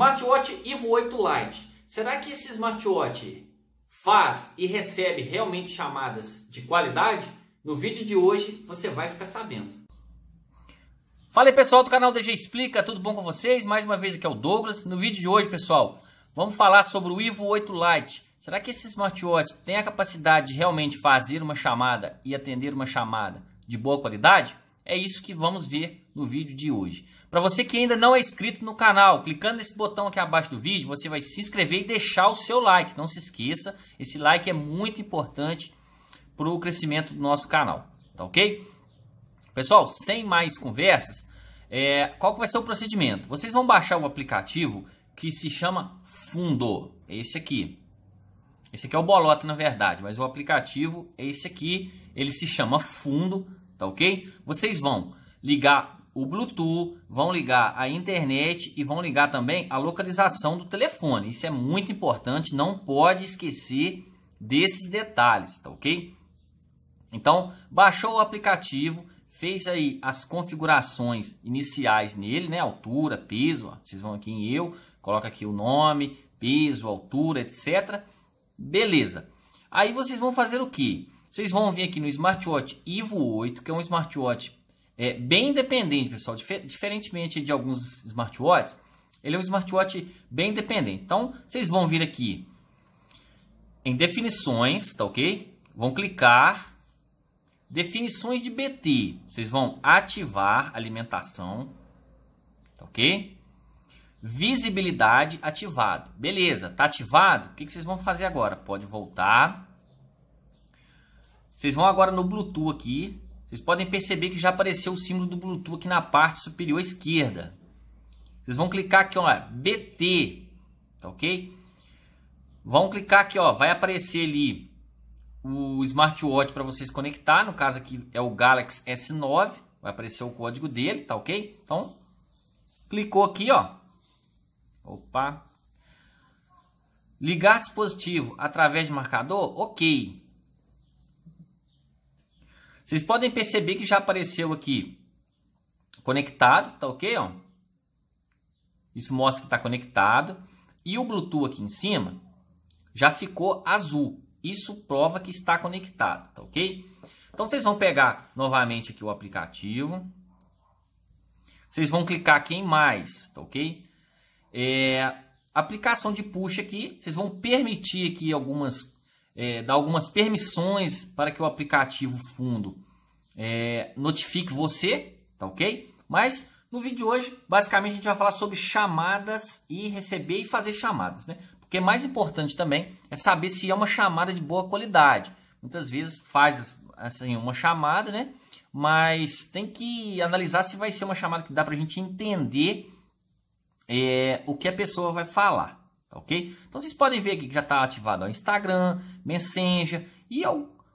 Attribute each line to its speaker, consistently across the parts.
Speaker 1: Smartwatch Evo 8 Lite. Será que esse smartwatch faz e recebe realmente chamadas de qualidade? No vídeo de hoje você vai ficar sabendo. Fala aí pessoal do canal DG Explica, tudo bom com vocês? Mais uma vez aqui é o Douglas. No vídeo de hoje, pessoal, vamos falar sobre o Evo 8 Lite. Será que esse smartwatch tem a capacidade de realmente fazer uma chamada e atender uma chamada de boa qualidade? É isso que vamos ver no vídeo de hoje. Para você que ainda não é inscrito no canal, clicando nesse botão aqui abaixo do vídeo, você vai se inscrever e deixar o seu like. Não se esqueça, esse like é muito importante para o crescimento do nosso canal, tá ok? Pessoal, sem mais conversas, é, qual que vai ser o procedimento? Vocês vão baixar o aplicativo que se chama Fundo, é esse aqui. Esse aqui é o Bolota, na verdade, mas o aplicativo é esse aqui. Ele se chama Fundo tá ok? Vocês vão ligar o Bluetooth, vão ligar a internet e vão ligar também a localização do telefone. Isso é muito importante, não pode esquecer desses detalhes, tá ok? Então, baixou o aplicativo, fez aí as configurações iniciais nele, né? Altura, peso, ó. vocês vão aqui em eu, coloca aqui o nome, peso, altura, etc. Beleza. Aí vocês vão fazer o que? Vocês vão vir aqui no smartwatch Ivo 8, que é um smartwatch é, bem independente, pessoal. Difer diferentemente de alguns smartwatches, ele é um smartwatch bem independente. Então, vocês vão vir aqui em definições, tá ok? Vão clicar, definições de BT. Vocês vão ativar alimentação, tá ok? Visibilidade ativado. Beleza, tá ativado? O que, que vocês vão fazer agora? Pode voltar vocês vão agora no Bluetooth aqui. Vocês podem perceber que já apareceu o símbolo do Bluetooth aqui na parte superior esquerda. Vocês vão clicar aqui, ó, BT, tá ok? Vão clicar aqui, ó, vai aparecer ali o smartwatch para vocês conectar, no caso aqui é o Galaxy S9, vai aparecer o código dele, tá ok? Então, clicou aqui, ó. Opa. Ligar dispositivo através de marcador, ok. Vocês podem perceber que já apareceu aqui conectado, tá ok? Ó. Isso mostra que está conectado. E o Bluetooth aqui em cima já ficou azul. Isso prova que está conectado, tá ok? Então vocês vão pegar novamente aqui o aplicativo. Vocês vão clicar aqui em mais, tá ok? É, aplicação de push aqui. Vocês vão permitir aqui algumas é, dar algumas permissões para que o aplicativo fundo é, notifique você, tá ok? Mas no vídeo de hoje, basicamente a gente vai falar sobre chamadas e receber e fazer chamadas, né? Porque é mais importante também é saber se é uma chamada de boa qualidade. Muitas vezes faz assim uma chamada, né? Mas tem que analisar se vai ser uma chamada que dá para a gente entender é, o que a pessoa vai falar ok? Então vocês podem ver aqui que já está ativado o Instagram, Messenger e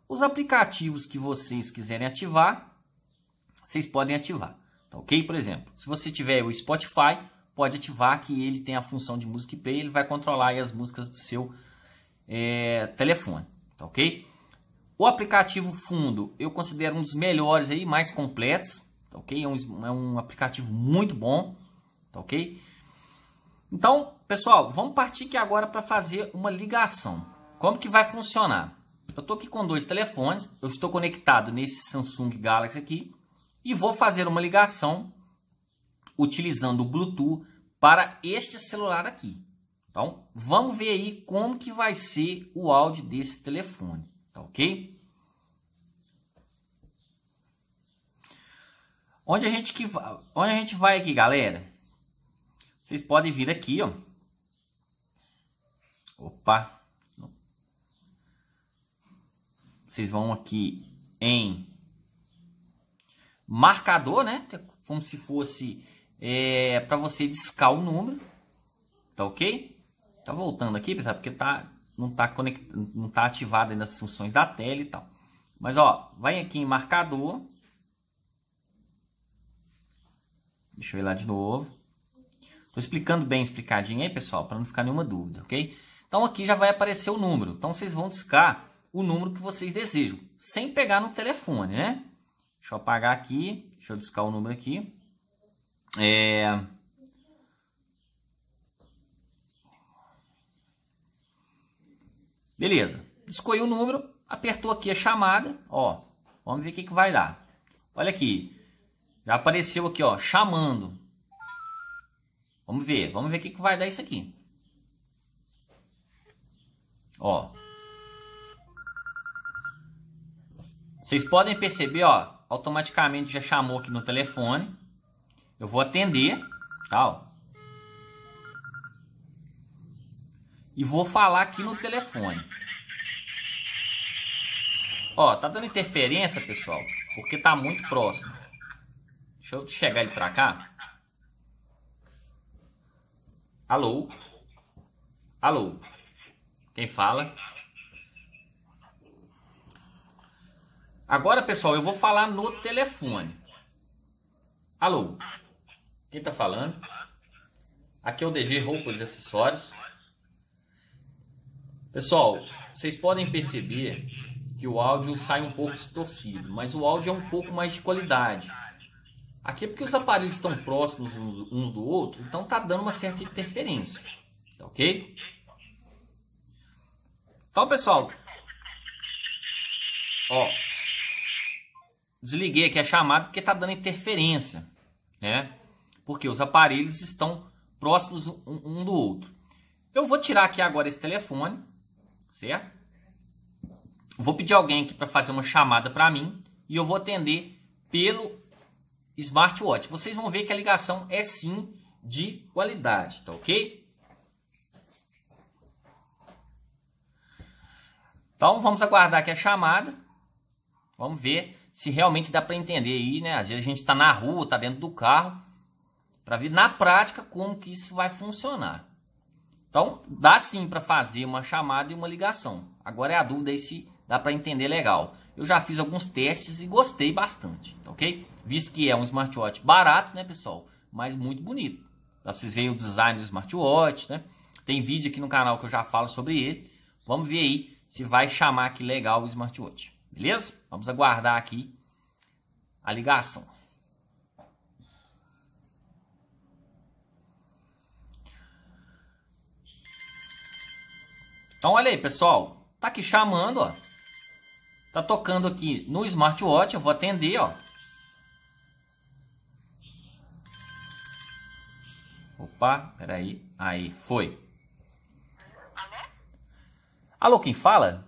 Speaker 1: os aplicativos que vocês quiserem ativar, vocês podem ativar, tá ok? Por exemplo, se você tiver o Spotify, pode ativar que ele tem a função de Music Pay, ele vai controlar as músicas do seu é, telefone, tá ok? O aplicativo Fundo eu considero um dos melhores aí, mais completos, tá ok? É um, é um aplicativo muito bom, tá ok? Então, Pessoal, vamos partir aqui agora para fazer uma ligação. Como que vai funcionar? Eu estou aqui com dois telefones, eu estou conectado nesse Samsung Galaxy aqui e vou fazer uma ligação utilizando o Bluetooth para este celular aqui. Então, vamos ver aí como que vai ser o áudio desse telefone, tá ok? Onde a gente, que, onde a gente vai aqui, galera? Vocês podem vir aqui, ó. Opa! Vocês vão aqui em marcador, né? É como se fosse é, para você discar o número. Tá ok? Tá voltando aqui, pessoal, porque tá, não tá, conectado, não tá ativado ainda as funções da tela e tal. Mas ó, vai aqui em marcador. Deixa eu ir lá de novo. Tô explicando bem explicadinho aí, pessoal, para não ficar nenhuma dúvida, ok? Então aqui já vai aparecer o número. Então vocês vão discar o número que vocês desejam, sem pegar no telefone, né? Deixa eu apagar aqui, deixa eu discar o número aqui. É... Beleza, escolhi o número, apertou aqui a chamada, ó, vamos ver o que, que vai dar. Olha aqui, já apareceu aqui, ó, chamando. Vamos ver, vamos ver o que, que vai dar isso aqui. Ó. Vocês podem perceber, ó, automaticamente já chamou aqui no telefone. Eu vou atender, tá? Ó. E vou falar aqui no telefone. Ó, tá dando interferência, pessoal, porque tá muito próximo. Deixa eu chegar ele pra cá. Alô? Alô? Quem fala? Agora, pessoal, eu vou falar no telefone. Alô? Quem tá falando? Aqui é o DG Roupas e Acessórios. Pessoal, vocês podem perceber que o áudio sai um pouco distorcido, mas o áudio é um pouco mais de qualidade. Aqui é porque os aparelhos estão próximos um do outro, então tá dando uma certa interferência. Tá ok? Então, pessoal, ó, desliguei aqui a chamada porque está dando interferência, né? Porque os aparelhos estão próximos um, do outro. Eu vou tirar aqui agora esse telefone, certo? Vou pedir alguém aqui para fazer uma chamada para mim e eu vou atender pelo smartwatch. Vocês vão ver que a ligação é sim de qualidade, tá ok? Então vamos aguardar aqui a chamada. Vamos ver se realmente dá para entender aí, né? Às vezes a gente está na rua, está dentro do carro, para ver na prática como que isso vai funcionar. Então dá sim para fazer uma chamada e uma ligação. Agora é a dúvida aí se dá para entender legal. Eu já fiz alguns testes e gostei bastante, tá ok? Visto que é um smartwatch barato, né, pessoal? Mas muito bonito. Dá pra vocês verem o design do smartwatch, né? Tem vídeo aqui no canal que eu já falo sobre ele. Vamos ver aí se vai chamar que legal o smartwatch. Beleza? Vamos aguardar aqui a ligação. Então olha aí, pessoal, tá aqui chamando, ó. Tá tocando aqui no smartwatch, eu vou atender, ó. Opa, peraí. Aí, foi. Alô, quem fala?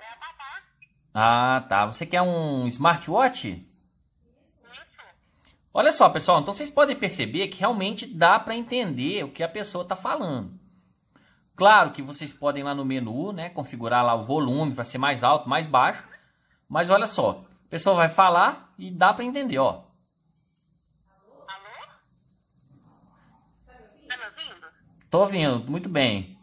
Speaker 1: É a Babá. Ah, tá. Você quer um smartwatch? Isso. Olha só, pessoal. Então vocês podem perceber que realmente dá para entender o que a pessoa está falando. Claro que vocês podem ir lá no menu, né, configurar lá o volume para ser mais alto, mais baixo. Mas olha só, a pessoa vai falar e dá para entender, ó. Alô? Tá me ouvindo? Tô ouvindo, muito bem.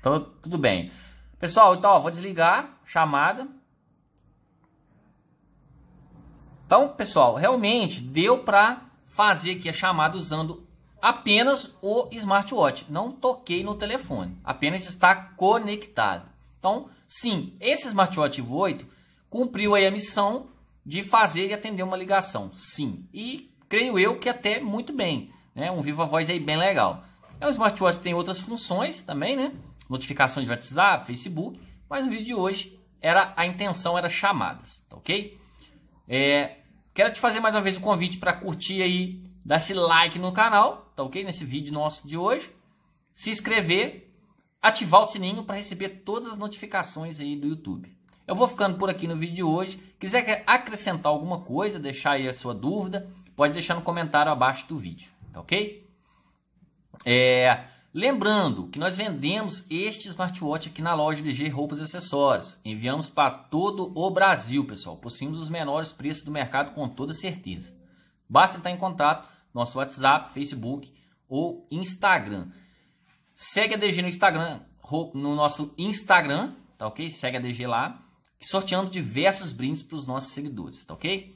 Speaker 1: Então, tudo bem. Pessoal, então, ó, vou desligar chamada. Então, pessoal, realmente deu para fazer aqui a chamada usando apenas o smartwatch. Não toquei no telefone, apenas está conectado. Então, sim, esse smartwatch 8 cumpriu a missão de fazer e atender uma ligação, sim. E creio eu que até muito bem, né? Um Viva Voz aí bem legal. É um smartwatch que tem outras funções também, né? notificações de WhatsApp, Facebook, mas no vídeo de hoje era a intenção era chamadas, tá ok? É, quero te fazer mais uma vez o convite para curtir aí, dar esse like no canal, tá ok? Nesse vídeo nosso de hoje, se inscrever, ativar o sininho para receber todas as notificações aí do YouTube. Eu vou ficando por aqui no vídeo de hoje. Quiser acrescentar alguma coisa, deixar aí a sua dúvida, pode deixar no comentário abaixo do vídeo, tá ok? É, Lembrando que nós vendemos este smartwatch aqui na loja LG Roupas e Acessórios. Enviamos para todo o Brasil, pessoal. Possuímos os menores preços do mercado com toda certeza. Basta entrar em contato nosso WhatsApp, Facebook ou Instagram. Segue a DG no Instagram, no nosso Instagram, tá ok? Segue a DG lá, sorteando diversos brindes para os nossos seguidores, tá ok?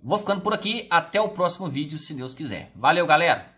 Speaker 1: Vou ficando por aqui, até o próximo vídeo, se Deus quiser. Valeu, galera!